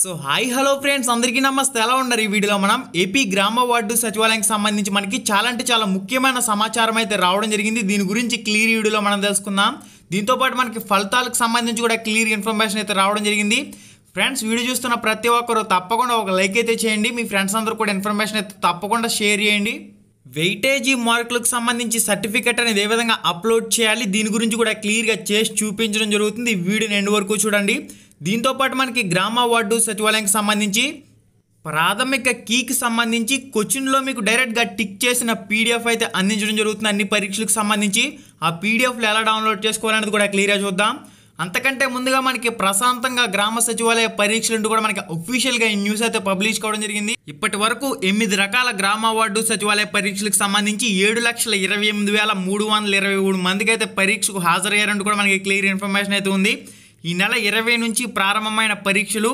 so hi hello friends అందరికీ నమస్తే ఎలా ఉండరు ఈ వీడియోలో మనం ఏపీ గ్రామ వార్డు సచివాలయానికి సంబంధించి మనకి చాలా అంటే చాలా ముఖ్యమైన సమాచారం అయితే రావడం జరిగింది దీని గురించి క్లియర్ వీడియోలో మనం తెలుసుకుందాం దీంతోపాటు మనకి ఫలితాలకు సంబంధించి కూడా క్లియర్ ఇన్ఫర్మేషన్ అయితే రావడం జరిగింది ఫ్రెండ్స్ వీడియో చూస్తున్న ప్రతి ఒక్కరు తప్పకుండా ఒక లైక్ అయితే చేయండి మీ ఫ్రెండ్స్ అందరూ కూడా ఇన్ఫర్మేషన్ అయితే తప్పకుండా షేర్ చేయండి వెయిటేజీ మార్కులకు సంబంధించి సర్టిఫికేట్ అనేది ఏ విధంగా అప్లోడ్ చేయాలి దీని గురించి కూడా క్లియర్గా చేసి చూపించడం జరుగుతుంది వీడియోని ఎండ్ వరకు చూడండి దీంతోపాటు మనకి గ్రామ వార్డు సచివాలయానికి సంబంధించి ప్రాథమిక కీకి సంబంధించి క్వశ్చన్లో మీకు డైరెక్ట్గా టిక్ చేసిన పీడిఎఫ్ అయితే అందించడం జరుగుతుంది అన్ని పరీక్షలకు సంబంధించి ఆ పీడిఎఫ్లు ఎలా డౌన్లోడ్ చేసుకోవాలనేది కూడా క్లియర్గా చూద్దాం అంతకంటే ముందుగా మనకి ప్రశాంతంగా గ్రామ సచివాలయ పరీక్షలు కూడా మనకి అఫీషియల్గా ఈ న్యూస్ అయితే పబ్లిష్ కావడం జరిగింది ఇప్పటి వరకు ఎనిమిది రకాల గ్రామ వార్డు సచివాలయ పరీక్షలకు సంబంధించి ఏడు లక్షల ఇరవై ఎనిమిది వేల మూడు వందల ఇరవై మూడు మందికి అయితే పరీక్షకు హాజరయ్యారంటూ కూడా మనకి క్లియర్ ఇన్ఫర్మేషన్ అయితే ఉంది ఈ నెల ఇరవై నుంచి ప్రారంభమైన పరీక్షలు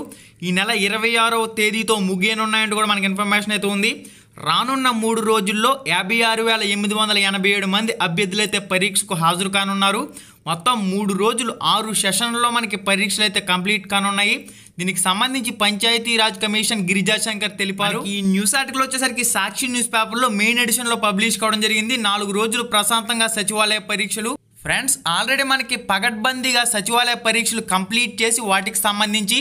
ఈ నెల ఇరవై ఆరవ తేదీతో ముగియనున్నాయంటూ కూడా మనకి ఇన్ఫర్మేషన్ అయితే ఉంది రానున్న మూడు రోజుల్లో యాభై ఆరు వేల ఎనిమిది వందల ఎనభై ఏడు మంది అభ్యర్థులైతే పరీక్షకు హాజరు కానున్నారు మొత్తం మూడు రోజులు ఆరు సెషన్లలో మనకి పరీక్షలు అయితే కంప్లీట్ కానున్నాయి దీనికి సంబంధించి పంచాయతీ రాజ్ కమిషన్ గిరిజాశంకర్ తెలిపారు ఈ న్యూస్ ఆర్టికల్ వచ్చేసరికి సాక్షి న్యూస్ పేపర్లో మెయిన్ ఎడిషన్లో పబ్లిష్ కావడం జరిగింది నాలుగు రోజులు ప్రశాంతంగా సచివాలయ పరీక్షలు ఫ్రెండ్స్ ఆల్రెడీ మనకి పగడ్బందీగా సచివాలయ పరీక్షలు కంప్లీట్ చేసి వాటికి సంబంధించి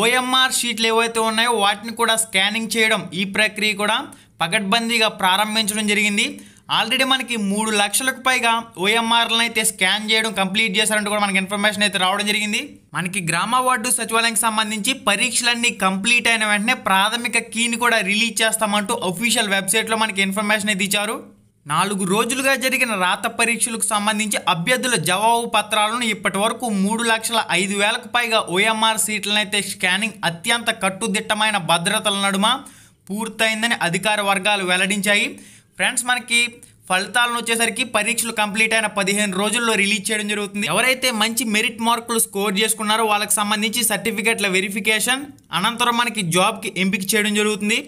ఓఎంఆర్ షీట్లు ఏవైతే ఉన్నాయో వాటిని కూడా స్కానింగ్ చేయడం ఈ ప్రక్రియ కూడా పగడ్బందీగా ప్రారంభించడం జరిగింది ఆల్రెడీ మనకి మూడు లక్షలకు పైగా ఓఎంఆర్లను అయితే స్కాన్ చేయడం కంప్లీట్ చేశారంటూ కూడా మనకి ఇన్ఫర్మేషన్ అయితే రావడం జరిగింది మనకి గ్రామ వార్డు సచివాలయానికి సంబంధించి పరీక్షలన్నీ కంప్లీట్ అయిన వెంటనే ప్రాథమిక కీని కూడా రిలీజ్ చేస్తామంటూ అఫీషియల్ వెబ్సైట్లో మనకి ఇన్ఫర్మేషన్ అయితే ఇచ్చారు నాలుగు రోజులుగా జరిగిన రాత పరీక్షలకు సంబంధించి అభ్యర్థుల జవాబు పత్రాలను ఇప్పటి వరకు మూడు లక్షల ఐదు వేలకు పైగా ఓఎంఆర్ సీట్లనైతే స్కానింగ్ అత్యంత కట్టుదిట్టమైన భద్రతల నడుమ పూర్తయిందని అధికార వర్గాలు వెల్లడించాయి ఫ్రెండ్స్ మనకి ఫలితాలను వచ్చేసరికి పరీక్షలు కంప్లీట్ అయిన పదిహేను రోజుల్లో రిలీజ్ చేయడం జరుగుతుంది ఎవరైతే మంచి మెరిట్ మార్కులు స్కోర్ చేసుకున్నారో వాళ్ళకి సంబంధించి సర్టిఫికేట్ల వెరిఫికేషన్ అనంతరం మనకి జాబ్కి ఎంపిక చేయడం జరుగుతుంది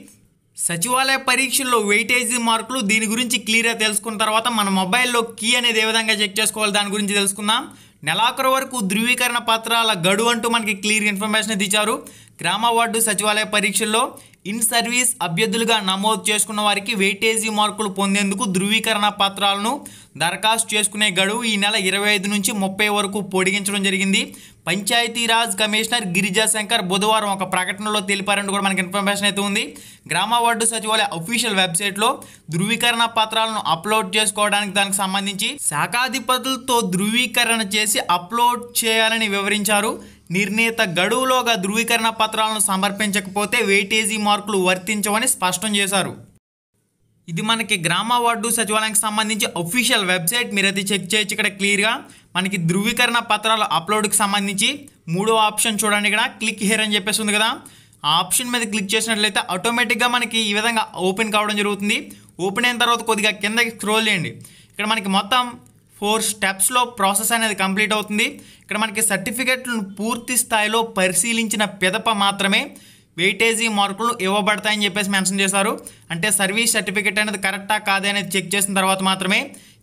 సచివాలయ పరీక్షల్లో వెయిటేజీ మార్కులు దీని గురించి క్లియర్గా తెలుసుకున్న తర్వాత మన మొబైల్లో కీ అనేది ఏ విధంగా చెక్ చేసుకోవాలి దాని గురించి తెలుసుకుందాం నెలాఖరు వరకు ధృవీకరణ పత్రాల గడువు అంటూ మనకి క్లియర్ ఇన్ఫర్మేషన్ ఇచ్చారు గ్రామ వార్డు సచివాలయ పరీక్షల్లో ఇన్ సర్వీస్ అభ్యర్థులుగా నమోదు చేసుకున్న వారికి వెయిటేజీ మార్కులు పొందేందుకు ధృవీకరణ పత్రాలను దరఖాస్తు చేసుకునే గడువు ఈ నెల ఇరవై ఐదు నుంచి ముప్పై వరకు పొడిగించడం జరిగింది పంచాయతీరాజ్ కమిషనర్ గిరిజాశంకర్ బుధవారం ఒక ప్రకటనలో తెలిపారని కూడా మనకి ఇన్ఫర్మేషన్ అయితే ఉంది గ్రామ వార్డు సచివాలయ అఫీషియల్ వెబ్సైట్లో ధృవీకరణ పత్రాలను అప్లోడ్ చేసుకోవడానికి దానికి సంబంధించి శాఖాధిపతులతో ధృవీకరణ చేసి అప్లోడ్ చేయాలని వివరించారు నిర్ణీత గడువులోగా ధృవీకరణ పత్రాలను సమర్పించకపోతే వెయిటేజీ మార్కులు వర్తించవని స్పష్టం చేశారు ఇది మనకి గ్రామ వార్డు సచివాలయానికి సంబంధించి అఫీషియల్ వెబ్సైట్ మీరు అయితే చెక్ చేయొచ్చు ఇక్కడ క్లియర్గా మనకి ధృవీకరణ పత్రాలు అప్లోడ్కి సంబంధించి మూడో ఆప్షన్ చూడండి ఇక్కడ క్లిక్ హియర్ అని చెప్పేసి ఉంది కదా ఆ ఆప్షన్ మీద క్లిక్ చేసినట్లయితే ఆటోమేటిక్గా మనకి ఈ విధంగా ఓపెన్ కావడం జరుగుతుంది ఓపెన్ అయిన తర్వాత కొద్దిగా కిందకి స్క్రోల్ చేయండి ఇక్కడ మనకి మొత్తం ఫోర్ స్టెప్స్లో ప్రాసెస్ అనేది కంప్లీట్ అవుతుంది ఇక్కడ మనకి సర్టిఫికెట్లను పూర్తి స్థాయిలో పరిశీలించిన పిదప మాత్రమే వెయిటేజీ మార్కులు ఇవ్వబడతాయని చెప్పేసి మెన్షన్ చేశారు అంటే సర్వీస్ సర్టిఫికేట్ అనేది కరెక్టా కాదే అనేది చెక్ చేసిన తర్వాత మాత్రమే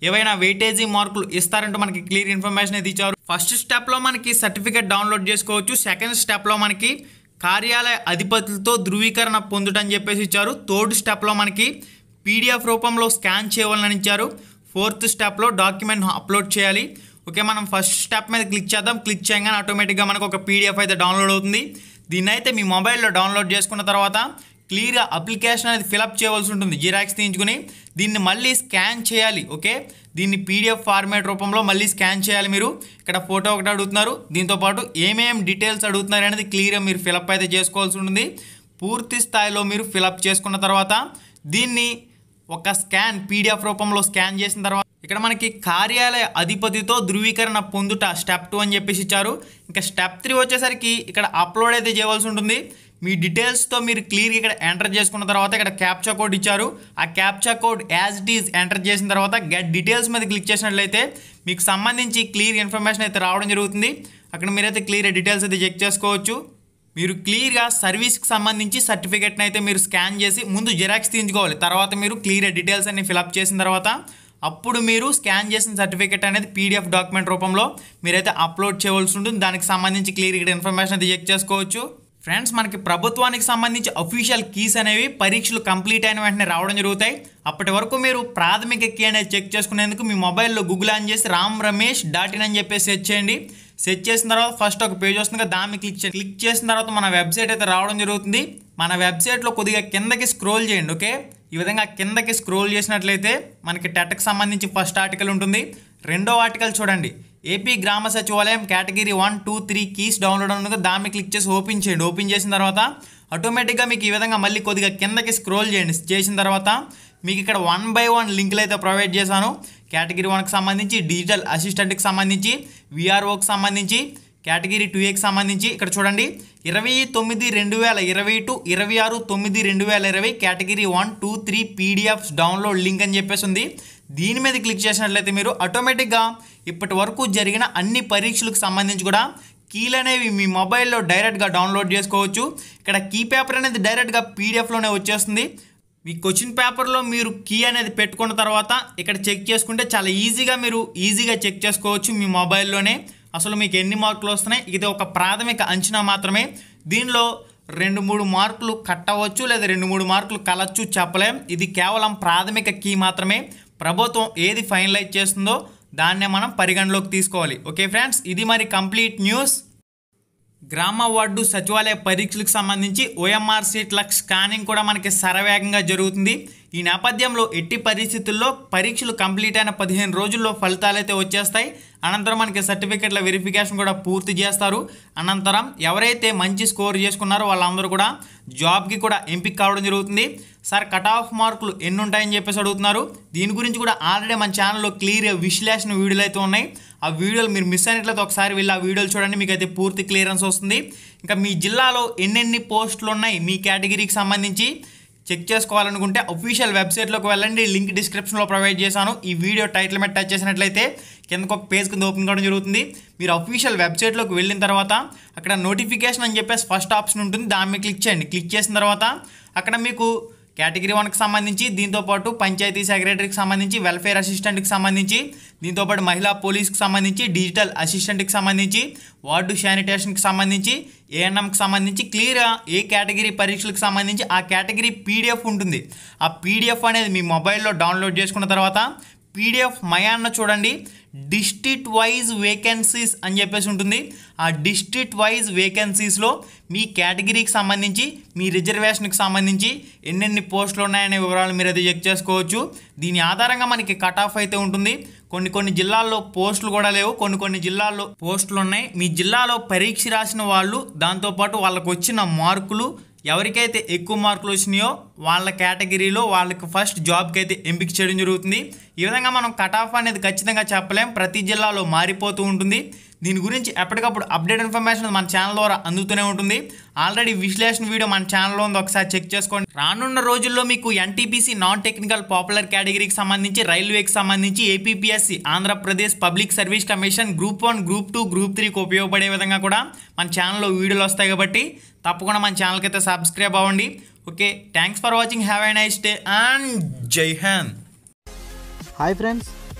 ఏవైనా వెయిటేజీ మార్కులు ఇస్తారంటూ మనకి క్లియర్ ఇన్ఫర్మేషన్ అయితే ఇచ్చారు ఫస్ట్ స్టెప్లో మనకి సర్టిఫికేట్ డౌన్లోడ్ చేసుకోవచ్చు సెకండ్ స్టెప్లో మనకి కార్యాలయ అధిపతులతో ధృవీకరణ పొందుటని చెప్పేసి ఇచ్చారు థర్డ్ స్టెప్లో మనకి పీడిఎఫ్ రూపంలో స్కాన్ చేయాలని ఇచ్చారు ఫోర్త్ స్టెప్లో డాక్యుమెంట్ అప్లోడ్ చేయాలి ఓకే మనం ఫస్ట్ స్టెప్ మీద క్లిక్ చేద్దాం క్లిక్ చేయగానే ఆటోమేటిక్గా మనకు ఒక పీడిఎఫ్ అయితే డౌన్లోడ్ అవుతుంది దీన్ని అయితే మీ మొబైల్లో డౌన్లోడ్ చేసుకున్న తర్వాత క్లియర్గా అప్లికేషన్ అనేది ఫిలప్ చేయవలసి ఉంటుంది జిరాక్స్ తీయించుకుని దీన్ని మళ్ళీ స్కాన్ చేయాలి ఓకే దీన్ని పీడిఎఫ్ ఫార్మేట్ రూపంలో మళ్ళీ స్కాన్ చేయాలి మీరు ఇక్కడ ఫోటో ఒకటి అడుగుతున్నారు దీంతోపాటు ఏమేమి డీటెయిల్స్ అడుగుతున్నారు అనేది క్లియర్గా మీరు ఫిలప్ అయితే చేసుకోవాల్సి ఉంటుంది పూర్తి స్థాయిలో మీరు ఫిలప్ చేసుకున్న తర్వాత దీన్ని ఒక స్కాన్ పీడిఎఫ్ రూపంలో స్కాన్ చేసిన తర్వాత ఇక్కడ మనకి కార్యాలయ అధిపతితో ధృవీకరణ పొందుట స్టెప్ టూ అని చెప్పేసి ఇచ్చారు ఇంకా స్టెప్ త్రీ వచ్చేసరికి ఇక్కడ అప్లోడ్ అయితే చేయవలసి ఉంటుంది మీ డీటెయిల్స్తో మీరు క్లియర్గా ఇక్కడ ఎంటర్ చేసుకున్న తర్వాత ఇక్కడ క్యాప్చా కోడ్ ఇచ్చారు ఆ captcha code as it is enter చేసిన తర్వాత గెట్ డీటెయిల్స్ మీద క్లిక్ చేసినట్లయితే మీకు సంబంధించి క్లియర్ ఇన్ఫర్మేషన్ అయితే రావడం జరుగుతుంది అక్కడ మీరైతే క్లియర్ డీటెయిల్స్ అయితే చెక్ చేసుకోవచ్చు మీరు క్లియర్గా సర్వీస్కి సంబంధించి సర్టిఫికేట్ని అయితే మీరు స్కాన్ చేసి ముందు జిరాక్స్ తీయించుకోవాలి తర్వాత మీరు క్లియర్ డీటెయిల్స్ అన్ని ఫిలప్ చేసిన తర్వాత అప్పుడు మీరు స్కాన్ చేసిన సర్టిఫికేట్ అనేది పీడిఎఫ్ డాక్యుమెంట్ రూపంలో మీరైతే అప్లోడ్ చేయవలసి ఉంటుంది దానికి సంబంధించి క్లియర్ ఇక్కడ ఇన్ఫర్మేషన్ అయితే చెక్ చేసుకోవచ్చు ఫ్రెండ్స్ మనకి ప్రభుత్వానికి సంబంధించి అఫీషియల్ కీస్ అనేవి పరీక్షలు కంప్లీట్ అయిన వెంటనే రావడం జరుగుతాయి అప్పటి వరకు మీరు ప్రాథమిక కీ అనేది చెక్ చేసుకునేందుకు మీ మొబైల్లో గూగుల్ ఆన్ చేసి రామ్ రమేష్ డాట్ ఇన్ అని చెప్పేసి సెర్చ్ చేయండి సెట్ చేసిన తర్వాత ఫస్ట్ ఒక పేజ్ వస్తుంది కదా దాన్ని క్లిక్ చేయండి క్లిక్ చేసిన తర్వాత మన వెబ్సైట్ అయితే రావడం జరుగుతుంది మన వెబ్సైట్లో కొద్దిగా కిందకి స్క్రోల్ చేయండి ఓకే ఈ విధంగా కిందకి స్క్రోల్ చేసినట్లయితే మనకి టెట్కి సంబంధించి ఫస్ట్ ఆర్టికల్ ఉంటుంది రెండో ఆర్టికల్ చూడండి AP Grama Sachivalayam category one two three keys download ఉండగా దాన్ని క్లిక్ చేసి ఓపెన్ చేయండి ఓపెన్ చేసిన తర్వాత ఆటోమేటిక్గా మీకు ఈ విధంగా మళ్ళీ కొద్దిగా కిందకి స్క్రోల్ చేయండి చేసిన తర్వాత మీకు ఇక్కడ వన్ బై వన్ లింకులు అయితే ప్రొవైడ్ చేశాను కేటగిరీ వన్కి సంబంధించి డిజిటల్ అసిస్టెంట్కి సంబంధించి విఆర్ఓకి సంబంధించి కేటగిరీ టూ ఏకి సంబంధించి ఇక్కడ చూడండి ఇరవై తొమ్మిది రెండు వేల ఇరవై టు ఇరవై ఆరు తొమ్మిది రెండు వేల ఇరవై category one two three PDFs download link అని చెప్పేసి ఉంది దీని మీద క్లిక్ చేసినట్లయితే మీరు ఆటోమేటిక్గా ఇప్పటి వరకు జరిగిన అన్ని పరీక్షలకు సంబంధించి కూడా కీలు అనేవి మీ మొబైల్లో డైరెక్ట్గా డౌన్లోడ్ చేసుకోవచ్చు ఇక్కడ కీ పేపర్ అనేది డైరెక్ట్గా పీడిఎఫ్లోనే వచ్చేస్తుంది మీ క్వశ్చన్ పేపర్లో మీరు కీ అనేది పెట్టుకున్న తర్వాత ఇక్కడ చెక్ చేసుకుంటే చాలా ఈజీగా మీరు ఈజీగా చెక్ చేసుకోవచ్చు మీ మొబైల్లోనే అసలు మీకు ఎన్ని మార్కులు వస్తున్నాయి ఇది ఒక ప్రాథమిక అంచనా మాత్రమే దీనిలో రెండు మూడు మార్కులు కట్టవచ్చు లేదా రెండు మూడు మార్కులు కలచ్చు చెప్పలేం ఇది కేవలం ప్రాథమిక కీ మాత్రమే ప్రభుత్వం ఏది ఫైనలైజ్ చేస్తుందో దాన్నే మనం పరిగణలోకి తీసుకోవాలి ఓకే ఫ్రెండ్స్ ఇది మరి కంప్లీట్ న్యూస్ గ్రామ వార్డు సచివాలయ పరీక్షలకు సంబంధించి ఓఎంఆర్ సీట్ల స్కానింగ్ కూడా మనకి సరవేగంగా జరుగుతుంది ఈ నేపథ్యంలో ఎట్టి పరిస్థితుల్లో పరీక్షలు కంప్లీట్ అయిన పదిహేను రోజుల్లో ఫలితాలు అయితే వచ్చేస్తాయి అనంతరం మనకి సర్టిఫికెట్ల వెరిఫికేషన్ కూడా పూర్తి చేస్తారు అనంతరం ఎవరైతే మంచి స్కోర్ చేసుకున్నారో వాళ్ళందరూ కూడా జాబ్కి కూడా ఎంపిక కావడం జరుగుతుంది సార్ కట్ ఆఫ్ మార్కులు ఎన్ని ఉంటాయని చెప్పేసి అడుగుతున్నారు దీని గురించి కూడా ఆల్రెడీ మన ఛానల్లో క్లియర్ విశ్లేషణ వీడియోలు అయితే ఉన్నాయి ఆ వీడియోలు మీరు మిస్ అయినట్లయితే ఒకసారి వెళ్ళి ఆ వీడియోలు చూడండి మీకు అయితే పూర్తి క్లియరెన్స్ వస్తుంది ఇంకా మీ జిల్లాలో ఎన్నెన్ని పోస్టులు ఉన్నాయి మీ కేటగిరీకి సంబంధించి చెక్ చేసుకోవాలనుకుంటే అఫీషియల్ వెబ్సైట్లోకి వెళ్ళండి లింక్ డిస్క్రిప్షన్లో ప్రొవైడ్ చేశాను ఈ వీడియో టైటిల్ మీద టచ్ చేసినట్లయితే కిందకు ఒక పేజ్ కింద ఓపెన్ కావడం జరుగుతుంది మీరు అఫీషియల్ వెబ్సైట్లోకి వెళ్ళిన తర్వాత అక్కడ నోటిఫికేషన్ అని చెప్పేసి ఫస్ట్ ఆప్షన్ ఉంటుంది దాని మీద క్లిక్ చేయండి క్లిక్ చేసిన తర్వాత అక్కడ మీకు కేటగిరీ వన్కి సంబంధించి దీంతోపాటు పంచాయతీ సెక్రటరీకి సంబంధించి వెల్ఫేర్ అసిస్టెంట్కి సంబంధించి దీంతోపాటు మహిళా పోలీస్కి సంబంధించి డిజిటల్ అసిస్టెంట్కి సంబంధించి వార్డు శానిటేషన్కి సంబంధించి ఏఎన్ఎంకి సంబంధించి క్లియర్ ఏ కేటగిరీ పరీక్షలకు సంబంధించి ఆ కేటగిరీ పీడిఎఫ్ ఉంటుంది ఆ పీడిఎఫ్ అనేది మీ మొబైల్లో డౌన్లోడ్ చేసుకున్న తర్వాత పీడిఎఫ్ మయా అన్న చూడండి డిస్ట్రిక్ట్ వైజ్ వేకెన్సీస్ అని చెప్పేసి ఉంటుంది ఆ డిస్ట్రిక్ట్ వైజ్ వేకెన్సీస్లో మీ కేటగిరీకి సంబంధించి మీ రిజర్వేషన్కి సంబంధించి ఎన్నెన్ని పోస్టులు ఉన్నాయనే వివరాలు మీరు అయితే చెక్ చేసుకోవచ్చు దీని ఆధారంగా మనకి కట్ ఆఫ్ అయితే ఉంటుంది కొన్ని కొన్ని జిల్లాల్లో పోస్టులు కూడా లేవు కొన్ని కొన్ని జిల్లాల్లో పోస్టులు ఉన్నాయి మీ జిల్లాలో పరీక్ష రాసిన వాళ్ళు దాంతోపాటు వాళ్ళకు వచ్చిన మార్కులు ఎవరికైతే ఎక్కువ మార్కులు వచ్చినాయో వాళ్ళ కేటగిరీలో వాళ్ళకి ఫస్ట్ జాబ్కి అయితే ఎంపిక చేయడం జరుగుతుంది ఈ విధంగా మనం కట్ ఆఫ్ అనేది ఖచ్చితంగా చెప్పలేం ప్రతి జిల్లాలో మారిపోతూ ఉంటుంది దీని గురించి ఎప్పటికప్పుడు అప్డేట్ ఇన్ఫర్మేషన్ మన ఛానల్ ద్వారా అందుతూనే ఉంటుంది ఆల్రెడీ విశ్లేషణ వీడియో మన ఛానల్లో ఉంది ఒకసారి చెక్ చేసుకోండి రానున్న రోజుల్లో మీకు ఎన్టీపీసీ నాన్ టెక్నికల్ పాపులర్ కేటగిరీకి సంబంధించి రైల్వేకి సంబంధించి APPSC Andhra Pradesh public service commission group one group two group త్రీకి ఉపయోగపడే విధంగా కూడా మన ఛానల్లో వీడియోలు వస్తాయి కాబట్టి తప్పకుండా మన ఛానల్కి అయితే సబ్స్క్రైబ్ అవ్వండి okay thanks for watching have a nice day and జై హ్యాండ్ హాయ్ ఫ్రెండ్స్